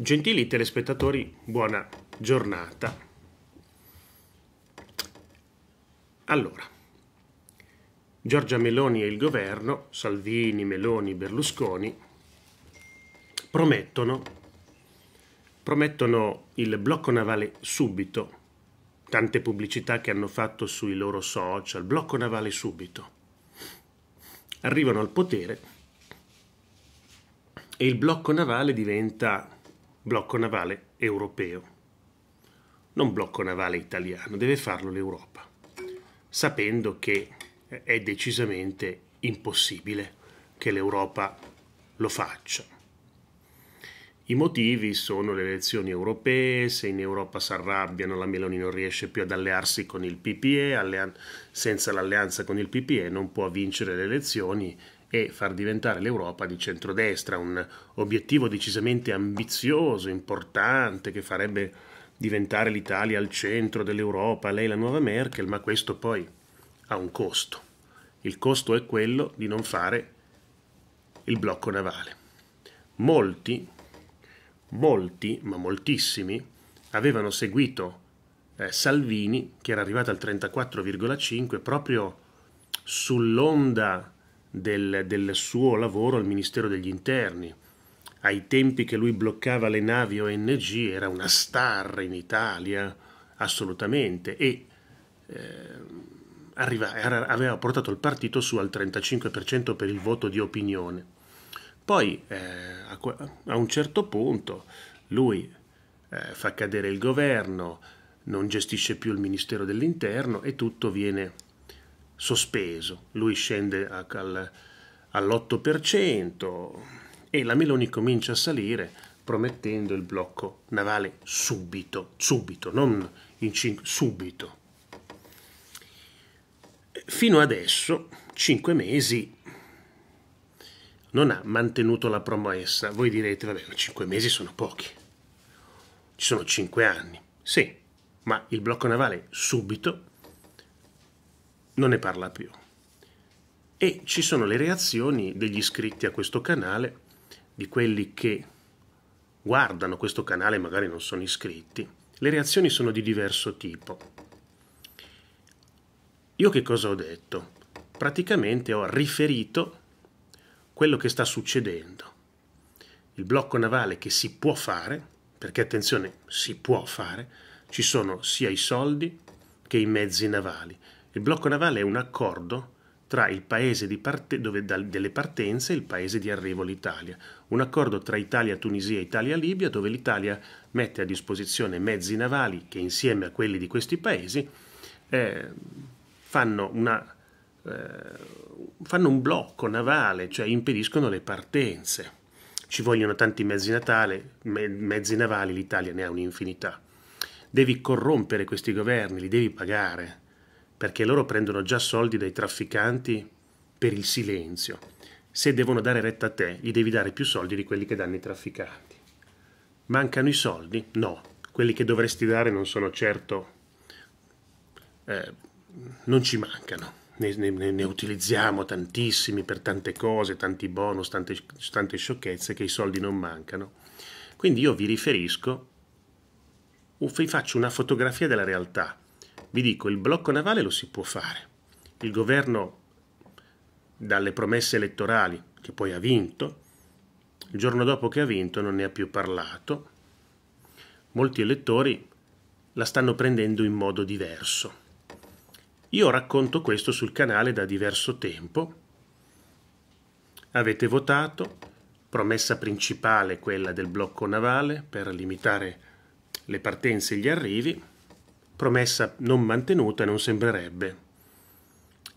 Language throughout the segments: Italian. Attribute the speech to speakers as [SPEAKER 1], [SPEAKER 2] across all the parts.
[SPEAKER 1] Gentili telespettatori, buona giornata. Allora, Giorgia Meloni e il governo, Salvini, Meloni, Berlusconi, promettono, promettono il blocco navale subito, tante pubblicità che hanno fatto sui loro social, blocco navale subito. Arrivano al potere e il blocco navale diventa blocco navale europeo. Non blocco navale italiano, deve farlo l'Europa, sapendo che eh, è decisamente impossibile che l'Europa lo faccia. I motivi sono le elezioni europee, se in Europa si arrabbiano la Meloni non riesce più ad allearsi con il PPE, senza l'alleanza con il PPE non può vincere le elezioni e far diventare l'Europa di centrodestra, un obiettivo decisamente ambizioso, importante, che farebbe diventare l'Italia al centro dell'Europa, lei la nuova Merkel, ma questo poi ha un costo. Il costo è quello di non fare il blocco navale. Molti, molti, ma moltissimi, avevano seguito eh, Salvini, che era arrivato al 34,5, proprio sull'onda del, del suo lavoro al Ministero degli Interni. Ai tempi che lui bloccava le navi ONG era una star in Italia, assolutamente, e eh, arriva, era, aveva portato il partito su al 35% per il voto di opinione. Poi eh, a, a, un certo punto lui eh, fa cadere il governo, non gestisce più il Ministero dell'Interno e tutto viene sospeso, lui scende all'8% e la Meloni comincia a salire promettendo il blocco navale subito, subito, non in cinque, subito. Fino adesso, cinque mesi, non ha mantenuto la promessa. Voi direte, vabbè, cinque mesi sono pochi, ci sono cinque anni. Sì, ma il blocco navale subito non ne parla più. E ci sono le reazioni degli iscritti a questo canale, di quelli che guardano questo canale e magari non sono iscritti. Le reazioni sono di diverso tipo. Io che cosa ho detto? Praticamente ho riferito quello che sta succedendo. Il blocco navale che si può fare, perché attenzione, si può fare, ci sono sia i soldi che i mezzi navali il blocco navale è un accordo tra il paese parte, dove, da, delle partenze e il paese di arrivo, l'Italia. Un accordo tra Italia, Tunisia e Italia, Libia, dove l'Italia mette a disposizione mezzi navali che insieme a quelli di questi paesi eh, fanno, una, eh, fanno un blocco navale, cioè impediscono le partenze. Ci vogliono tanti mezzi, natale, me, mezzi navali, l'Italia ne ha un'infinità. Devi corrompere questi governi, li devi pagare perché loro prendono già soldi dai trafficanti per il silenzio. Se devono dare retta a te, gli devi dare più soldi di quelli che danno i trafficanti. Mancano i soldi? No, quelli che dovresti dare non sono certo... Eh, non ci mancano. Ne, ne, ne, utilizziamo tantissimi per tante cose, tanti bonus, tante, tante sciocchezze che i soldi non mancano. Quindi io vi riferisco, vi faccio una fotografia della realtà vi dico, il blocco navale lo si può fare. Il governo, dalle promesse elettorali che poi ha vinto, il giorno dopo che ha vinto non ne ha più parlato. Molti elettori la stanno prendendo in modo diverso. Io racconto questo sul canale da diverso tempo. Avete votato, promessa principale quella del blocco navale per limitare le partenze e gli arrivi promessa non mantenuta non sembrerebbe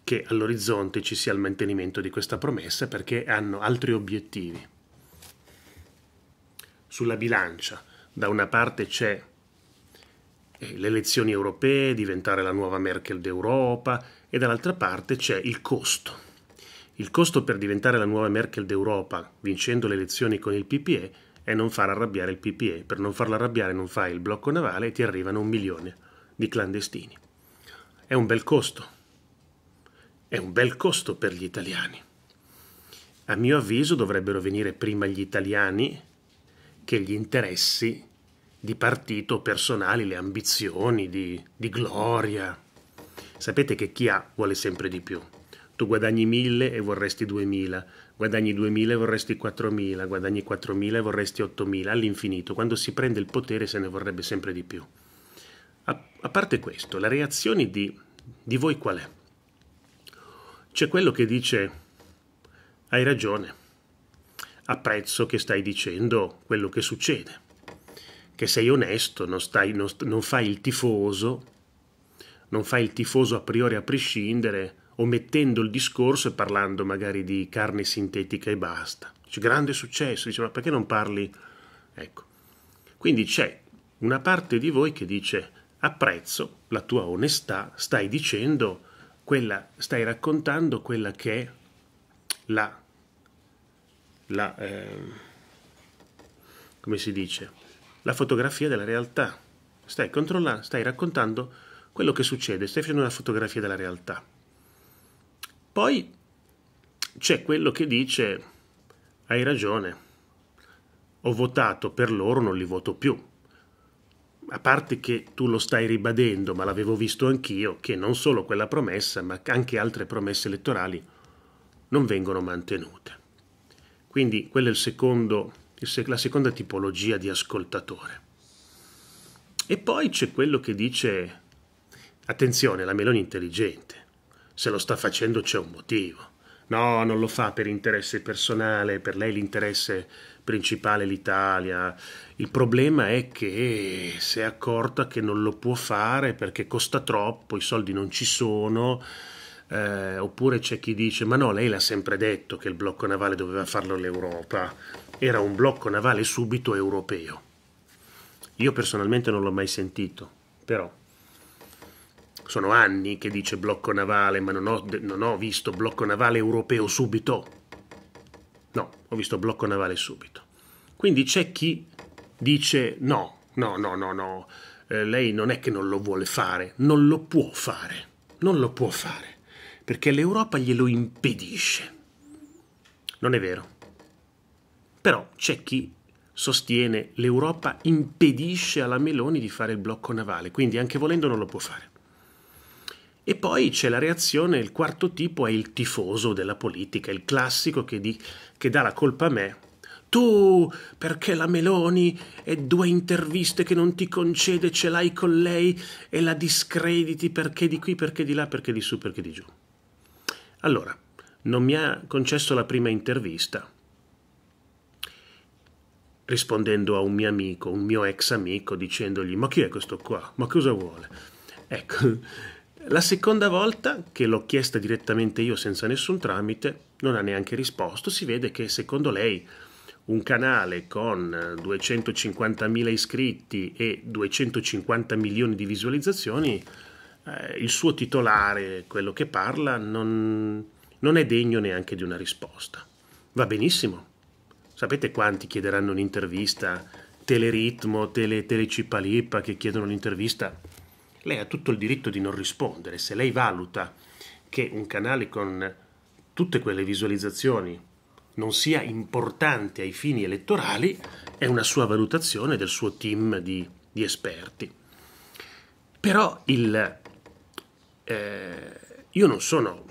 [SPEAKER 1] che all'orizzonte ci sia il mantenimento di questa promessa perché hanno altri obiettivi. Sulla bilancia, da una parte c'è eh, le elezioni europee, diventare la nuova Merkel d'Europa e dall'altra parte c'è il costo. Il costo per diventare la nuova Merkel d'Europa, vincendo le elezioni con il PPE, è non far arrabbiare il PPE. Per non farlo arrabbiare non fai il blocco navale e ti arrivano un milione di clandestini. È un bel costo, è un bel costo per gli italiani. A mio avviso dovrebbero venire prima gli italiani che gli interessi di partito personali, le ambizioni di, di gloria. Sapete che chi ha vuole sempre di più. Tu guadagni mille e vorresti duemila, guadagni duemila e vorresti quattromila, guadagni quattromila e vorresti ottomila, all'infinito. Quando si prende il potere se ne vorrebbe sempre di più. A, a parte questo, la reazione di, di voi qual è? C'è quello che dice hai ragione, apprezzo che stai dicendo quello che succede, che sei onesto, non, stai, non, non fai il tifoso, non fai il tifoso a priori a prescindere, omettendo il discorso e parlando magari di carne sintetica e basta. C'è grande successo, dice ma perché non parli? Ecco. Quindi c'è una parte di voi che dice apprezzo la tua onestà, stai dicendo quella, stai raccontando quella che è la, la eh, come si dice, la fotografia della realtà. Stai controllando, stai raccontando quello che succede, stai facendo una fotografia della realtà. Poi c'è quello che dice hai ragione, ho votato per loro, non li voto più a parte che tu lo stai ribadendo, ma l'avevo visto anch'io, che non solo quella promessa, ma anche altre promesse elettorali non vengono mantenute. Quindi quella è secondo, la seconda tipologia di ascoltatore. E poi c'è quello che dice, attenzione, la Meloni è intelligente, se lo sta facendo c'è un motivo. No, non lo fa per interesse personale, per lei l'interesse principale l'Italia. Il problema è che si è accorta che non lo può fare perché costa troppo, i soldi non ci sono. Eh, oppure c'è chi dice: Ma no, lei l'ha sempre detto che il blocco navale doveva farlo l'Europa. Era un blocco navale subito europeo. Io personalmente non l'ho mai sentito, però sono anni che dice blocco navale, ma non ho, non ho visto blocco navale europeo subito No, ho visto blocco navale subito. Quindi c'è chi dice no, no, no, no, no, eh, lei non è che non lo vuole fare, non lo può fare, non lo può fare, perché l'Europa glielo impedisce. Non è vero. Però c'è chi sostiene l'Europa impedisce alla Meloni di fare il blocco navale, quindi anche volendo non lo può fare. E poi c'è la reazione, il quarto tipo è il tifoso della politica, il classico che, di, che dà la colpa a me. Tu, perché la Meloni e due interviste che non ti concede ce l'hai con lei e la discrediti perché di qui, perché di là, perché di su, perché di giù. Allora, non mi ha concesso la prima intervista, rispondendo a un mio amico, un mio ex amico, dicendogli ma chi è questo qua? Ma cosa vuole? Ecco. La seconda volta che l'ho chiesta direttamente io senza nessun tramite, non ha neanche risposto, si vede che secondo lei un canale con 250.000 eh, iscritti e 250 milioni di visualizzazioni, eh, il suo titolare, quello che parla, non, non è degno neanche di una risposta. Va benissimo. Sapete quanti chiederanno un'intervista? Teleritmo, tele, Telecipalippa che chiedono l'intervista? lei ha tutto il diritto di non rispondere. Se lei valuta che un canale con tutte quelle visualizzazioni non sia importante ai fini elettorali, è una sua valutazione del suo team di, di esperti. Però il, eh, io non sono,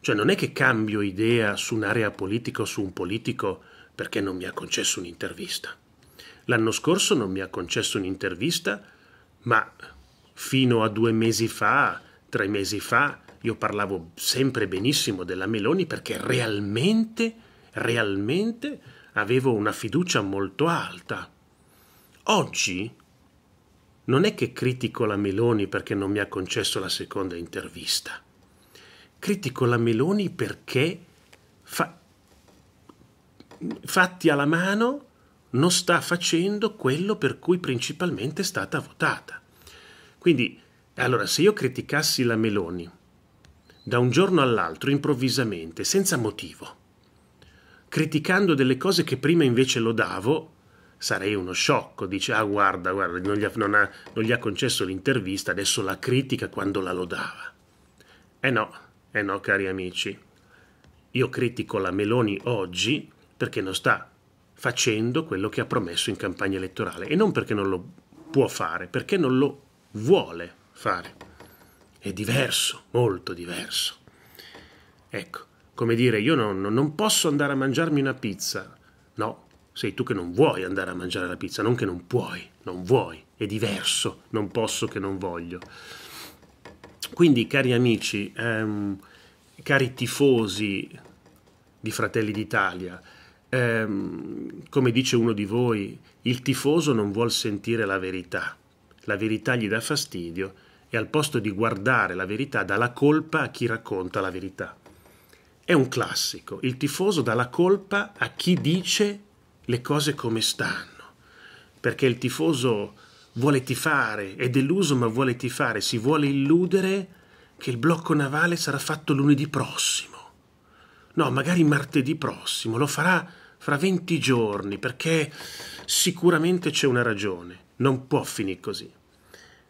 [SPEAKER 1] cioè non è che cambio idea su un'area politica o su un politico perché non mi ha concesso un'intervista. L'anno scorso non mi ha concesso un'intervista, ma fino a due mesi fa, tre mesi fa, io parlavo sempre benissimo della Meloni perché realmente, realmente avevo una fiducia molto alta. Oggi non è che critico la Meloni perché non mi ha concesso la seconda intervista. Critico la Meloni perché, fa, fatti alla mano, non sta facendo quello per cui principalmente è stata votata. Quindi, allora, se io criticassi la Meloni da un giorno all'altro, improvvisamente, senza motivo, criticando delle cose che prima invece lodavo, sarei uno sciocco. Dice, ah guarda, guarda, non gli ha, non ha, non gli ha concesso l'intervista, adesso la critica quando la lodava. Eh no, eh no, cari amici. Io critico la Meloni oggi perché non sta facendo quello che ha promesso in campagna elettorale e non perché non lo può fare, perché non lo vuole fare. È diverso, molto diverso. Ecco, come dire, io non, non posso andare a mangiarmi una pizza. No, sei tu che non vuoi andare a mangiare la pizza, non che non puoi, non vuoi, è diverso, non posso che non voglio. Quindi, cari amici, ehm, cari tifosi di Fratelli d'Italia, ehm, come dice uno di voi, il tifoso non vuol sentire la verità la verità gli dà fastidio e al posto di guardare la verità dà la colpa a chi racconta la verità. È un classico, il tifoso dà la colpa a chi dice le cose come stanno, perché il tifoso vuole tifare, è deluso ma vuole tifare, si vuole illudere che il blocco navale sarà fatto lunedì prossimo. No, magari martedì prossimo, lo farà fra 20 giorni perché sicuramente c'è una ragione non può finire così.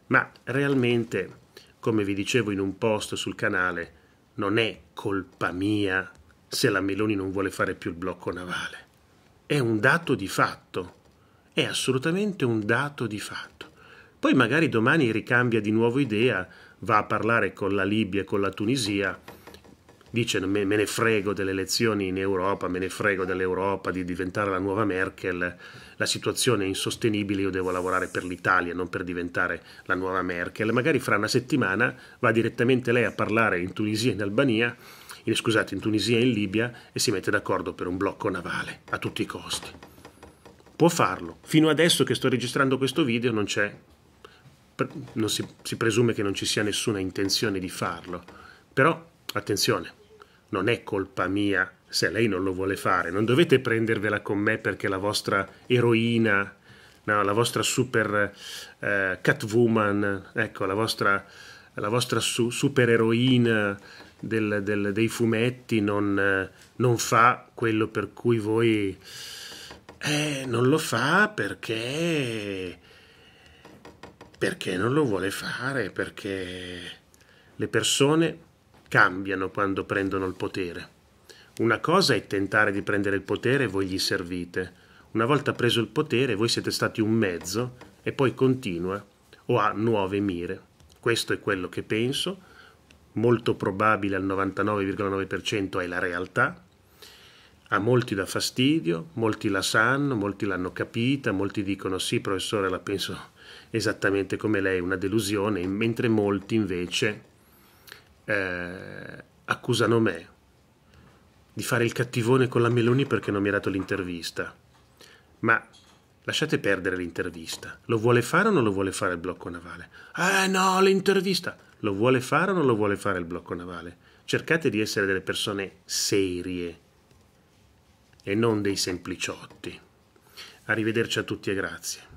[SPEAKER 1] Ma realmente, come vi dicevo in un post sul canale, non è colpa mia se la Meloni non vuole fare più il blocco navale. È un dato di fatto. È assolutamente un dato di fatto. Poi magari domani ricambia di nuovo idea, va a parlare con la Libia e con la Tunisia, dice me, ne frego delle elezioni in Europa, me ne frego dell'Europa, di diventare la nuova Merkel la situazione è insostenibile, io devo lavorare per l'Italia, non per diventare la nuova Merkel, magari fra una settimana va direttamente lei a parlare in Tunisia e in Albania, in, eh, scusate, in Tunisia e in Libia e si mette d'accordo per un blocco navale a tutti i costi. Può farlo. Fino adesso che sto registrando questo video non c'è non si, si, presume che non ci sia nessuna intenzione di farlo. Però, attenzione, non è colpa mia se lei non lo vuole fare, non dovete prendervela con me perché la vostra eroina, no, la vostra super eh, catwoman, ecco, la vostra, la vostra su, supereroina del, del, dei fumetti non, non, fa quello per cui voi... Eh, non lo fa perché... perché non lo vuole fare, perché le persone cambiano quando prendono il potere. Una cosa è tentare di prendere il potere e voi gli servite. Una volta preso il potere voi siete stati un mezzo e poi continua o ha nuove mire. Questo è quello che penso, molto probabile al 99,9% è la realtà. A molti dà fastidio, molti la sanno, molti l'hanno capita, molti dicono sì professore la penso esattamente come lei, una delusione, mentre molti invece eh, accusano me di fare il cattivone con la Meloni perché non mi ha dato l'intervista. Ma lasciate perdere l'intervista. Lo vuole fare o non lo vuole fare il blocco navale? Eh no, l'intervista! Lo vuole fare o non lo vuole fare il blocco navale? Cercate di essere delle persone serie e non dei sempliciotti. Arrivederci a tutti e grazie.